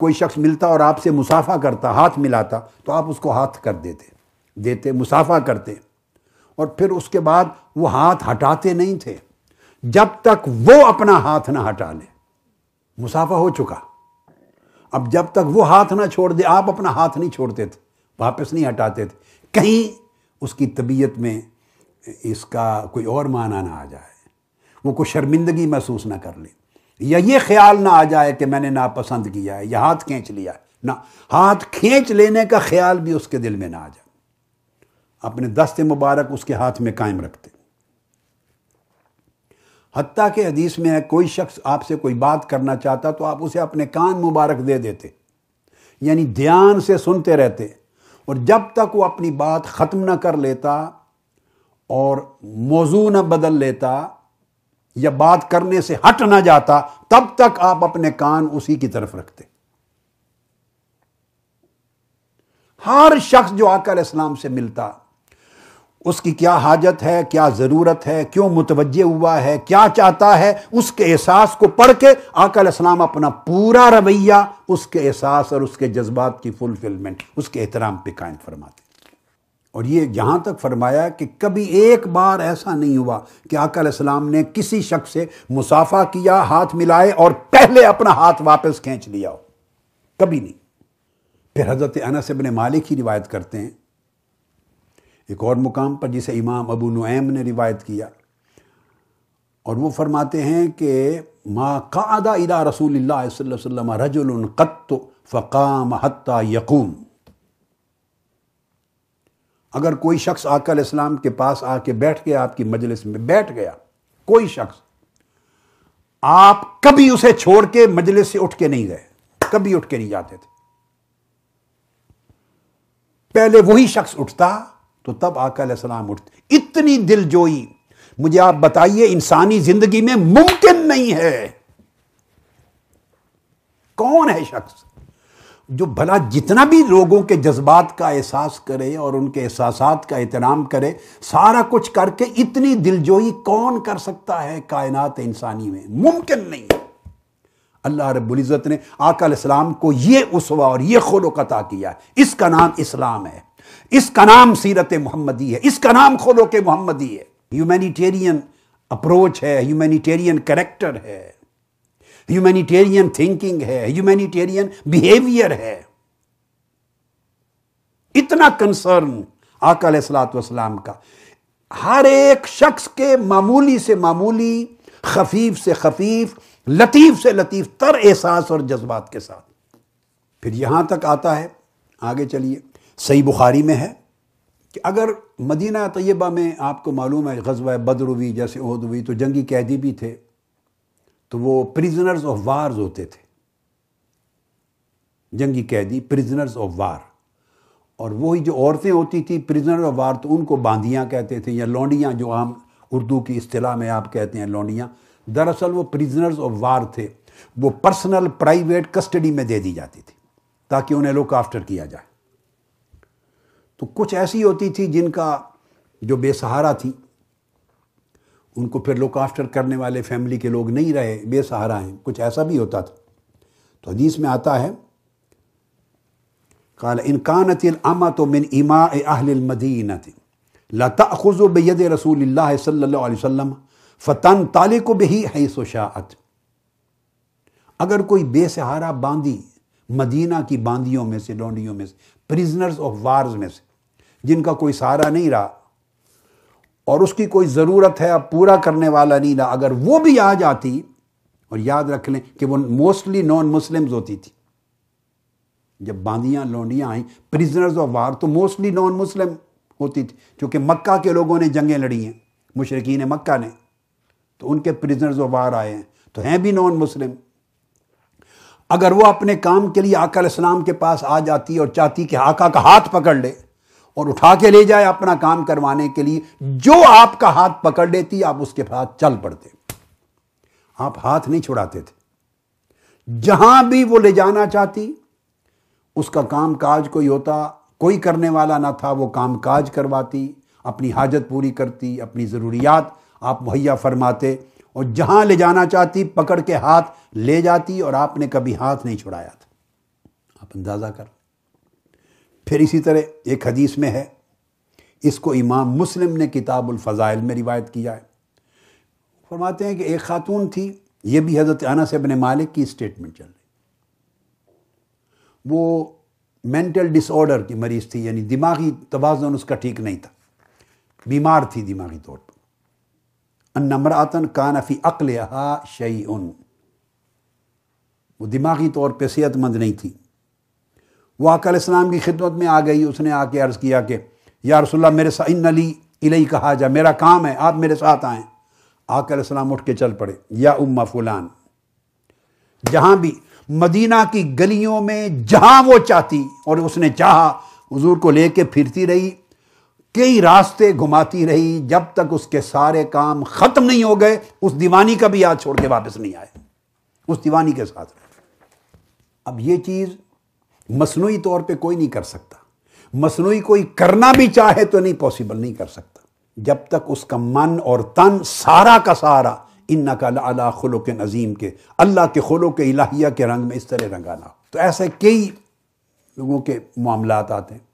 कोई शख्स मिलता और आपसे मुसाफा करता हाथ मिलाता तो आप उसको हाथ कर देते देते मुसाफा करते और फिर उसके बाद वो हाथ हटाते नहीं थे जब तक वो अपना हाथ ना हटा ले मुसाफा हो चुका अब जब तक वो हाथ ना छोड़ दे आप अपना हाथ नहीं छोड़ते थे वापस नहीं हटाते थे कहीं उसकी तबीयत में इसका कोई और माना ना आ जाए वो कोई शर्मिंदगी महसूस ना कर ले या ये ख्याल ना आ जाए कि मैंने नापसंद किया है या हाथ खींच लिया है ना हाथ खींच लेने का ख्याल भी उसके दिल में ना आ जाए अपने दस्त मुबारक उसके हाथ में कायम रखते हती के हदीस में कोई शख्स आपसे कोई बात करना चाहता तो आप उसे अपने कान मुबारक दे देते यानी ध्यान से सुनते रहते और जब तक वो अपनी बात ख़त्म ना कर लेता और मौजू ना बदल लेता या बात करने से हट ना जाता तब तक आप अपने कान उसी की तरफ रखते हर शख्स जो आकर इस्लाम से मिलता उसकी क्या हाजत है क्या ज़रूरत है क्यों मुतवजे हुआ है क्या चाहता है उसके एहसास को पढ़ के आकल इस्लाम अपना पूरा रवैया उसके एहसास और उसके जज्बात की फुलफिलमेंट उसके एहतराम पे कायम फरमाते और ये यहाँ तक फरमाया कि कभी एक बार ऐसा नहीं हुआ कि आकाम ने किसी शख्स से मुसाफा किया हाथ मिलाए और पहले अपना हाथ वापस खींच लिया हो कभी नहीं फिर हज़रत अनस अपने मालिक ही रिवायत करते हैं एक और मुकाम पर जिसे इमाम अबू नुएम ने रिवायत किया और वो फरमाते हैं कि माँ कादा इला रसूल रजुल फ़काम हत्ता यकूम अगर कोई शख्स आकल इस्लाम के पास आके बैठ गया आपकी मजलिस में बैठ गया कोई शख्स आप कभी उसे छोड़ के मजलिस से उठ के नहीं गए कभी उठ के नहीं जाते थे पहले वही शख्स उठता तो तब आकल इस्लाम उठते इतनी दिलजोई मुझे आप बताइए इंसानी जिंदगी में मुमकिन नहीं है कौन है शख्स जो भला जितना भी लोगों के जज्बात का एहसास करे और उनके एहसास का एहतराम करे सारा कुछ करके इतनी दिलजोई कौन कर सकता है कायनात इंसानी में मुमकिन नहीं है अल्लाह रबुल्ज़त ने आकल इस्लाम को ये उसवा और ये खोलोकता किया है इसका नाम इस्लाम है इसका नाम सीरत मोहम्मदी है इसका नाम खोलो के मोहम्मदी है ह्यूमैनिटेरियन अप्रोच है ह्यूमैनिटेरियन करेक्टर है ह्यूमैनिटेरियन थिंकिंग है ह्यूमैनिटेरियन बिहेवियर है इतना कंसर्न आकल सलाम का हर एक शख्स के मामूली से मामूली खफीफ से खफीफ लतीफ़ से लतीफ़ तर एहसास और जज्बात के साथ फिर यहां तक आता है आगे चलिए सही बुखारी में है कि अगर मदीना तयबा में आपको मालूम है गजब बदर हुई जैसे उहद हुई तो जंगी कैदी भी थे तो वो प्रिजनर्स ऑफ वार होते थे जंगी कैदी प्रिजनर्स ऑफ वार और वही जो औरतें होती थी प्रिजनर ऑफ वार तो उनको बांदियाँ कहते थे या लौंडियाँ जो आम उर्दू की अतलाह में आप कहते हैं लौंडियाँ दरअसल वो प्रिजनर्स ऑफ वार थे वो पर्सनल प्राइवेट कस्टडी में दे दी जाती थी ताकि उन्हें लुक आफ्टर किया जाए तो कुछ ऐसी होती थी जिनका जो बेसहारा थी उनको फिर लुक आफ्टर करने वाले फैमिली के लोग नहीं रहे बेसहारा हैं कुछ ऐसा भी होता था तो हदीस में आता है काल इनकानतिल अमा तो मिन इमा अहलमदीनत लता खुज बद रसूल सल्ला वसम फ़तान ताले को बही है सोशात अगर कोई बेसहारा बांदी मदीना की बांदियों में से डोंडियों में से प्रिजनर्स ऑफ वार्स में से जिनका कोई सहारा नहीं रहा और उसकी कोई ज़रूरत है अब पूरा करने वाला नहीं ना अगर वो भी आ जाती और याद रख लें कि वो मोस्टली नॉन मुस्लिम्स होती थी जब बांदियाँ लौंडियाँ आई प्रिजनर्स ऑफ वार तो मोस्टली नॉन मुस्लिम होती थी क्योंकि मक्का के लोगों ने जंगें लड़ी हैं मुशरकिन मक्का ने तो उनके प्रिजनर्स ऑफ वार आए हैं तो हैं भी नॉन मुस्लिम अगर वो अपने काम के लिए आकल इस्लाम के पास आ जाती और चाहती कि आका का हाथ पकड़ ले और उठा के ले जाए अपना काम करवाने के लिए जो आपका हाथ पकड़ लेती आप उसके साथ चल पड़ते आप हाथ नहीं छुड़ाते थे जहां भी वो ले जाना चाहती उसका काम काज कोई होता कोई करने वाला ना था वो काम काज करवाती अपनी हाजत पूरी करती अपनी ज़रूरियात आप मुहैया फरमाते और जहां ले जाना चाहती पकड़ के हाथ ले जाती और आपने कभी हाथ नहीं छुड़ाया था आप अंदाज़ा कर फिर इसी तरह एक हदीस में है इसको इमाम मुस्लिम ने किताबुल फ़ज़ाइल में रिवायत किया है फरमाते हैं कि एक खातून थी ये भी हज़रत अनस बन मालिक की स्टेटमेंट चल रही वो मेंटल डिसऑर्डर की मरीज़ थी यानी दिमागी तोज़न उसका ठीक नहीं था बीमार थी दिमागी तौर पर अनमरातन कान फ़ी अकल शई उन वो दिमागी तौर पर सेहतमंद नहीं थी वो इस्लाम की खिदमत में आ गई उसने आके अर्ज़ किया कि या रसोल्ला मेरे साथ इन अली इलई कहा जा मेरा काम है आप मेरे साथ आएँ इस्लाम उठ के चल पड़े या उम्मा फुलान जहाँ भी मदीना की गलियों में जहाँ वो चाहती और उसने चाहा हजूर को ले कर फिरती रही कई रास्ते घुमाती रही जब तक उसके सारे काम ख़त्म नहीं हो गए उस दीवानी का भी याद छोड़ के वापस नहीं आए उस दीवानी के साथ अब ये चीज़ मसनू तौर पे कोई नहीं कर सकता मसनू कोई करना भी चाहे तो नहीं पॉसिबल नहीं कर सकता जब तक उसका मन और तन सारा का सारा इन्ना का अला खुलों के नज़ीम के अल्लाह के खुलों के इलाहिया के रंग में इस तरह रंगाना तो ऐसे कई लोगों के मामला आते हैं